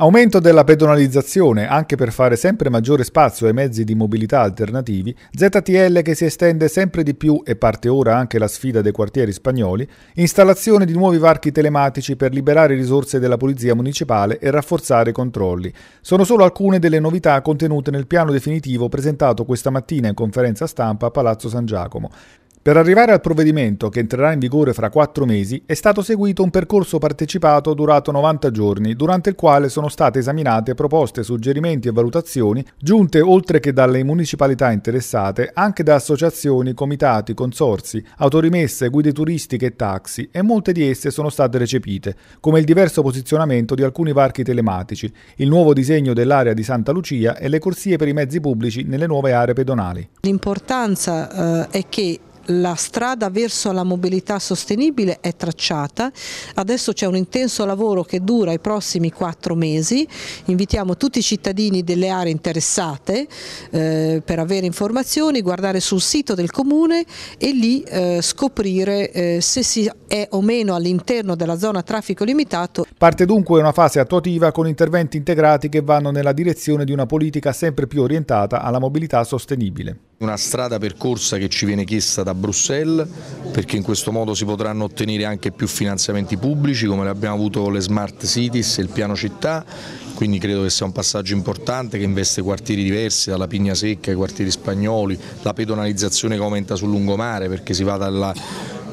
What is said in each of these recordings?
Aumento della pedonalizzazione anche per fare sempre maggiore spazio ai mezzi di mobilità alternativi, ZTL che si estende sempre di più e parte ora anche la sfida dei quartieri spagnoli, installazione di nuovi varchi telematici per liberare risorse della Polizia Municipale e rafforzare i controlli. Sono solo alcune delle novità contenute nel piano definitivo presentato questa mattina in conferenza stampa a Palazzo San Giacomo. Per arrivare al provvedimento che entrerà in vigore fra quattro mesi è stato seguito un percorso partecipato durato 90 giorni, durante il quale sono state esaminate proposte, suggerimenti e valutazioni giunte oltre che dalle municipalità interessate anche da associazioni, comitati, consorsi, autorimesse, guide turistiche e taxi e molte di esse sono state recepite, come il diverso posizionamento di alcuni varchi telematici, il nuovo disegno dell'area di Santa Lucia e le corsie per i mezzi pubblici nelle nuove aree pedonali. L'importanza eh, è che la strada verso la mobilità sostenibile è tracciata, adesso c'è un intenso lavoro che dura i prossimi quattro mesi, invitiamo tutti i cittadini delle aree interessate eh, per avere informazioni, guardare sul sito del comune e lì eh, scoprire eh, se si è o meno all'interno della zona traffico limitato. Parte dunque una fase attuativa con interventi integrati che vanno nella direzione di una politica sempre più orientata alla mobilità sostenibile. Una strada percorsa che ci viene chiesta da Bruxelles perché in questo modo si potranno ottenere anche più finanziamenti pubblici come abbiamo avuto con le smart cities e il piano città, quindi credo che sia un passaggio importante che investe quartieri diversi dalla Pigna Secca ai quartieri spagnoli, la pedonalizzazione che aumenta sul lungomare perché si va dalla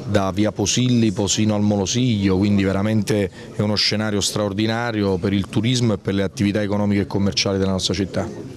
da via Posillipo sino al Molosiglio, quindi veramente è uno scenario straordinario per il turismo e per le attività economiche e commerciali della nostra città.